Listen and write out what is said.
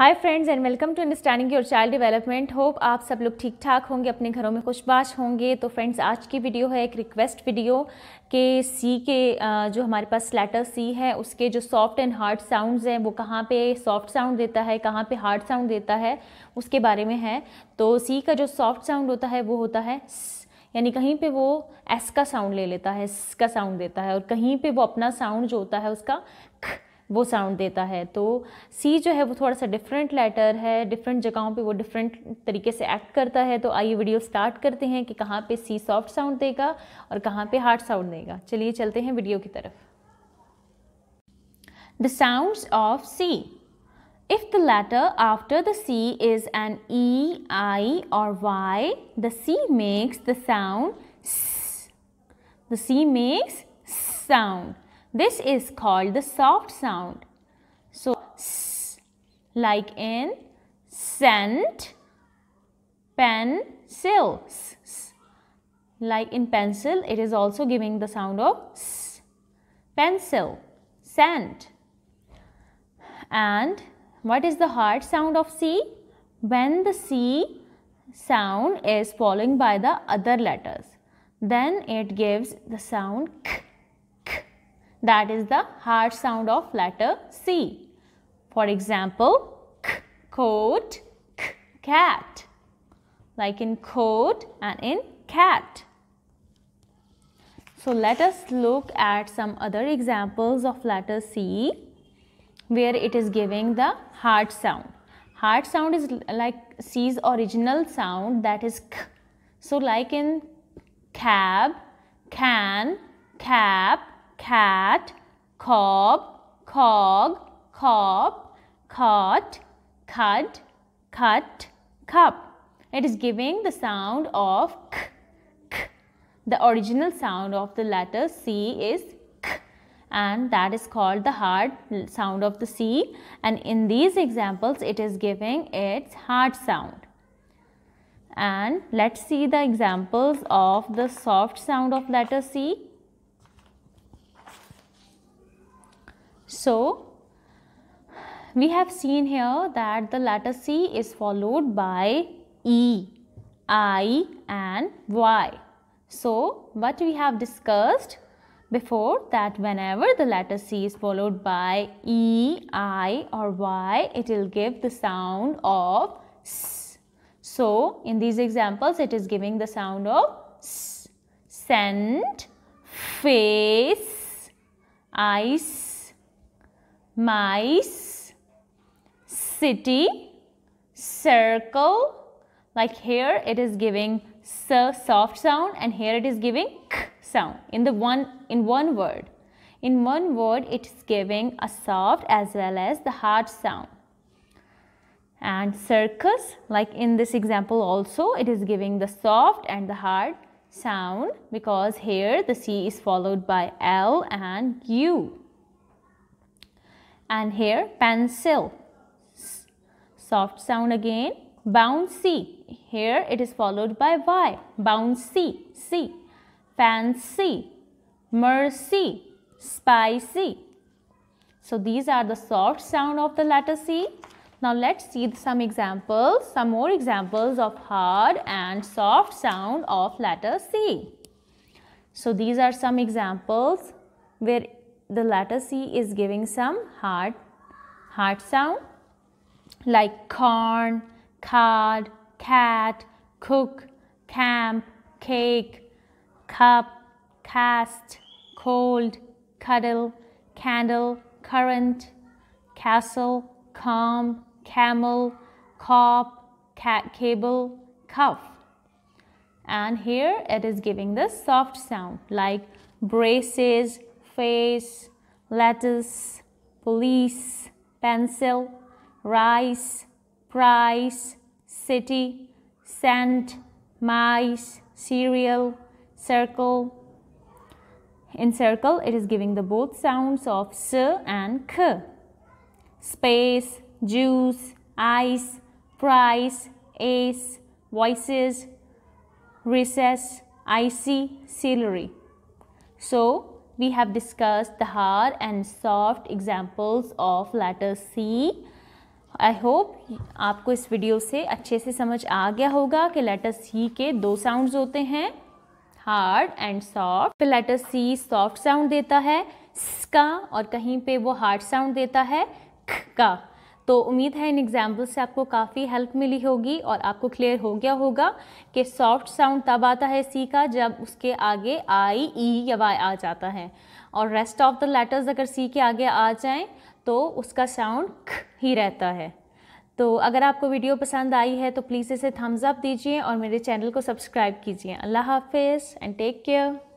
Hi friends and welcome to understanding your child development hope आप सब लोग ठीक ठाक होंगे अपने घरों में खुशबाश होंगे तो फ्रेंड्स आज की वीडियो है एक रिक्वेस्ट वीडियो के सी के जो हमारे पास लेटर सी है उसके जो सॉफ्ट एंड हार्ड साउंड्स हैं वो कहाँ पे सॉफ्ट साउंड देता है कहाँ पे हार्ड साउंड देता है उसके बारे में है तो सी का जो सॉफ्ट साउंड होता है वो होता है यानी कहीं पे वो एस का साउंड ले लेता है एस का साउंड देता है और कहीं पे वो अपना साउंड जो होता है उसका ख वो साउंड देता है तो सी जो है वो थोड़ा सा डिफरेंट लेटर है डिफरेंट जगहों पे वो डिफरेंट तरीके से एक्ट करता है तो आइए वीडियो स्टार्ट करते हैं कि कहाँ पे सी सॉफ्ट साउंड देगा और कहाँ पे हार्ड साउंड देगा चलिए चलते हैं वीडियो की तरफ the sound of C if the letter after the C is an E I और Y the C makes the sound the C makes sound This is called the soft sound. So, s, like in scent, pencil, sills. like in pencil, it is also giving the sound of s, pencil, scent. And what is the hard sound of C? When the C sound is following by the other letters, then it gives the sound k. That is the hard sound of letter C. For example, k, coat, k, cat. Like in coat and in cat. So let us look at some other examples of letter C where it is giving the hard sound. Hard sound is like C's original sound that is k. So like in cab, can, cap, cat, cob, cog, cob, cot, cud, cut, cup. It is giving the sound of k, k. The original sound of the letter C is k and that is called the hard sound of the C and in these examples it is giving its hard sound. And let's see the examples of the soft sound of letter C. So, we have seen here that the letter C is followed by E, I and Y. So, what we have discussed before that whenever the letter C is followed by E, I or Y, it will give the sound of S. So, in these examples, it is giving the sound of S. Scent, face, ice, mice, city, circle. Like here it is giving s soft sound and here it is giving k sound in the one in one word. In one word it is giving a soft as well as the hard sound. And circus like in this example also it is giving the soft and the hard sound because here the C is followed by L and U and here pencil. soft sound again. Bouncy. Here it is followed by Y. Bouncy. C. Fancy. Mercy. Spicy. So these are the soft sound of the letter C. Now let's see some examples, some more examples of hard and soft sound of letter C. So these are some examples where the letter C is giving some hard, hard sound like corn, card, cat, cook, camp, cake, cup, cast, cold, cuddle, candle, current, castle, calm, camel, cop, cat cable, cuff. And here it is giving the soft sound like braces, face, lettuce, police, pencil, rice, price, city, scent, mice, cereal, circle. In circle, it is giving the both sounds of s and k. Space, juice, ice, price, ace, voices, recess, icy, celery. So, we have discussed the hard and soft examples of letter C. I hope आपको इस video से अच्छे से समझ आ गया होगा कि letter सी के दो साउंड होते हैं hard and soft letter C soft sound देता है स का और कहीं पे वो हार्ड साउंड देता है ख का तो उम्मीद है इन एग्जाम्पल से आपको काफ़ी हेल्प मिली होगी और आपको क्लियर हो गया होगा कि सॉफ्ट साउंड तब आता है सी का जब उसके आगे आई ई e या वाई आ जाता है और रेस्ट ऑफ द लेटर्स अगर सी के आगे आ जाएं तो उसका साउंड ख ही रहता है तो अगर आपको वीडियो पसंद आई है तो प्लीज़ इसे थम्स अप दीजिए और मेरे चैनल को सब्सक्राइब कीजिए अल्लाह हाफिज़ एंड टेक केयर